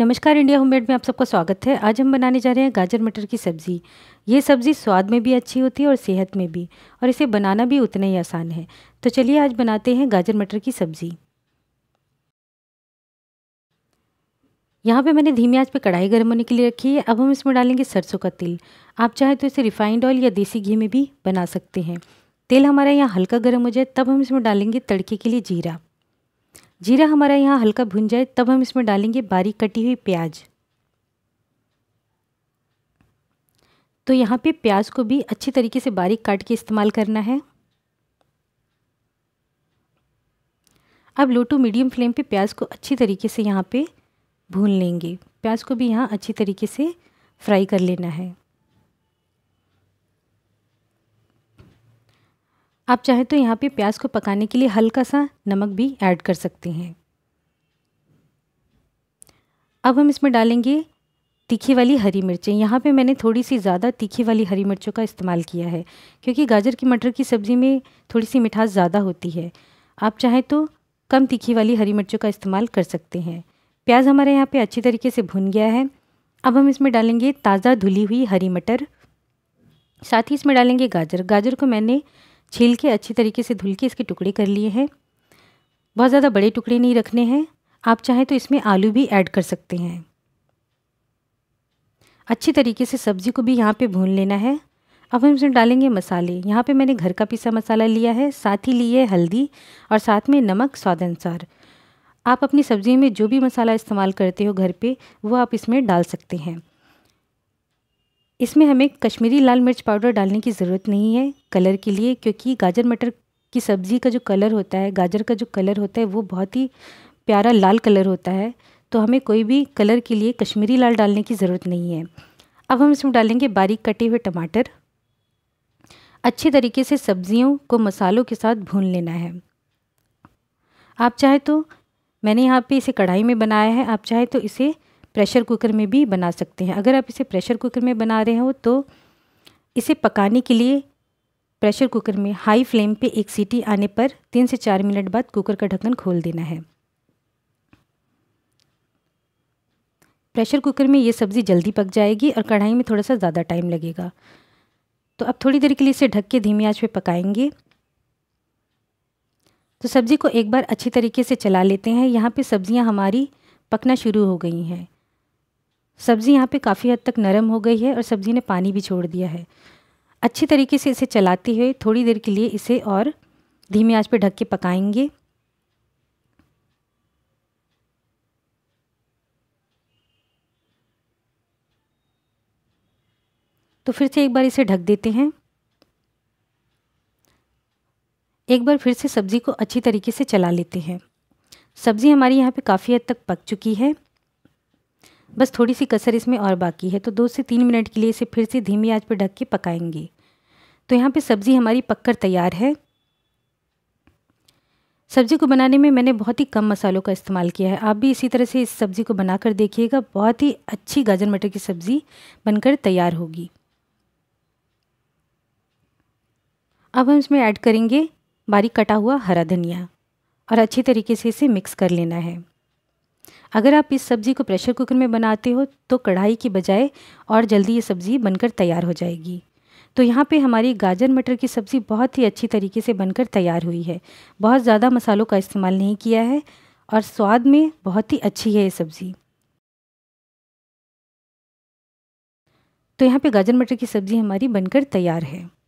नमस्कार India homemade में आप सबका स्वागत है आज हम बनाने जा रहे हैं गाजर मटर की सब्ज़ी ये सब्ज़ी स्वाद में भी अच्छी होती है और सेहत में भी और इसे बनाना भी उतना ही आसान है तो चलिए आज बनाते हैं गाजर मटर की सब्ज़ी यहाँ पे मैंने धीमी आंच पे कढ़ाई गर्म होने के लिए रखी है अब हम इसमें डालेंगे सरसों का तेल आप चाहें तो इसे रिफाइंड ऑयल या देसी घी में भी बना सकते हैं तेल हमारा यहाँ हल्का गर्म हो जाए तब हम इसमें डालेंगे तड़के के लिए जीरा जीरा हमारा यहाँ हल्का भुन जाए तब हम इसमें डालेंगे बारीक कटी हुई प्याज तो यहाँ पे प्याज को भी अच्छी तरीके से बारीक काट के इस्तेमाल करना है अब लो टू मीडियम फ्लेम पे प्याज को अच्छी तरीके से यहाँ पे भून लेंगे प्याज को भी यहाँ अच्छी तरीके से फ्राई कर लेना है आप चाहें तो यहाँ पे प्याज को पकाने के लिए हल्का सा नमक भी ऐड कर सकते हैं अब हम इसमें डालेंगे तीखी वाली हरी मिर्चें यहाँ पे मैंने थोड़ी सी ज़्यादा तीखी वाली हरी मिर्चों का इस्तेमाल किया है क्योंकि गाजर की मटर की सब्ज़ी में थोड़ी सी मिठास ज़्यादा होती है आप चाहें तो कम तीखी वाली हरी मिर्चों का इस्तेमाल कर सकते हैं प्याज हमारे यहाँ पे अच्छी तरीके से भुन गया है अब हम इसमें डालेंगे ताज़ा धुली हुई हरी मटर साथ ही इसमें डालेंगे गाजर गाजर को मैंने छील के अच्छी तरीके से धुल के इसके टुकड़े कर लिए हैं बहुत ज़्यादा बड़े टुकड़े नहीं रखने हैं आप चाहें तो इसमें आलू भी ऐड कर सकते हैं अच्छी तरीके से सब्ज़ी को भी यहाँ पे भून लेना है अब हम इसमें डालेंगे मसाले यहाँ पे मैंने घर का पिसा मसाला लिया है साथ ही लिए हल्दी और साथ में नमक स्वाद अनुसार आप अपनी सब्ज़ी में जो भी मसाला इस्तेमाल करते हो घर पे वो आप इसमें डाल सकते हैं इसमें हमें कश्मीरी लाल मिर्च पाउडर डालने की ज़रूरत नहीं है कलर के लिए क्योंकि गाजर मटर की सब्ज़ी का जो कलर होता है गाजर का जो कलर होता है वो बहुत ही प्यारा लाल कलर होता है तो हमें कोई भी कलर के लिए कश्मीरी लाल डालने की ज़रूरत नहीं है अब हम इसमें डालेंगे बारीक कटे हुए टमाटर अच्छे तरीके से सब्जियों को मसालों के साथ भून लेना है आप चाहे तो मैंने यहाँ पे इसे कढ़ाई में बनाया है आप चाहे तो इसे प्रेशर कुकर में भी बना सकते हैं अगर आप इसे प्रेशर कुकर में बना रहे हो तो इसे पकाने के लिए प्रेशर कुकर में हाई फ्लेम पे एक सीटी आने पर तीन से चार मिनट बाद कुकर का ढक्कन खोल देना है प्रेशर कुकर में ये सब्ज़ी जल्दी पक जाएगी और कढ़ाई में थोड़ा सा ज़्यादा टाइम लगेगा तो अब थोड़ी देर के लिए इसे ढक के धीमी आँच पर पकाएंगे तो सब्ज़ी को एक बार अच्छी तरीके से चला लेते हैं यहाँ पे सब्ज़ियाँ हमारी पकना शुरू हो गई हैं सब्ज़ी यहाँ पे काफ़ी हद तक नरम हो गई है और सब्ज़ी ने पानी भी छोड़ दिया है अच्छी तरीके से इसे चलाते हुए थोड़ी देर के लिए इसे और धीमी आंच पे ढक के पकाएंगे तो फिर से एक बार इसे ढक देते हैं एक बार फिर से सब्ज़ी को अच्छी तरीके से चला लेते हैं सब्ज़ी हमारी यहाँ पे काफ़ी हद तक पक चुकी है बस थोड़ी सी कसर इसमें और बाकी है तो दो से तीन मिनट के लिए इसे फिर से धीमी आंच पर ढक के पकाएंगे तो यहाँ पे सब्ज़ी हमारी पककर तैयार है सब्ज़ी को बनाने में मैंने बहुत ही कम मसालों का इस्तेमाल किया है आप भी इसी तरह से इस सब्ज़ी को बनाकर देखिएगा बहुत ही अच्छी गाजर मटर की सब्ज़ी बनकर तैयार होगी अब हम इसमें ऐड करेंगे बारीक कटा हुआ हरा धनिया और अच्छी तरीके से इसे मिक्स कर लेना है अगर आप इस सब्ज़ी को प्रेशर कुकर में बनाते हो तो कढ़ाई की बजाय और जल्दी ये सब्ज़ी बनकर तैयार हो जाएगी तो यहाँ पे हमारी गाजर मटर की सब्ज़ी बहुत ही अच्छी तरीके से बनकर तैयार हुई है बहुत ज़्यादा मसालों का इस्तेमाल नहीं किया है और स्वाद में बहुत ही अच्छी है ये सब्ज़ी तो यहाँ पे गाजर मटर की सब्ज़ी हमारी बनकर तैयार है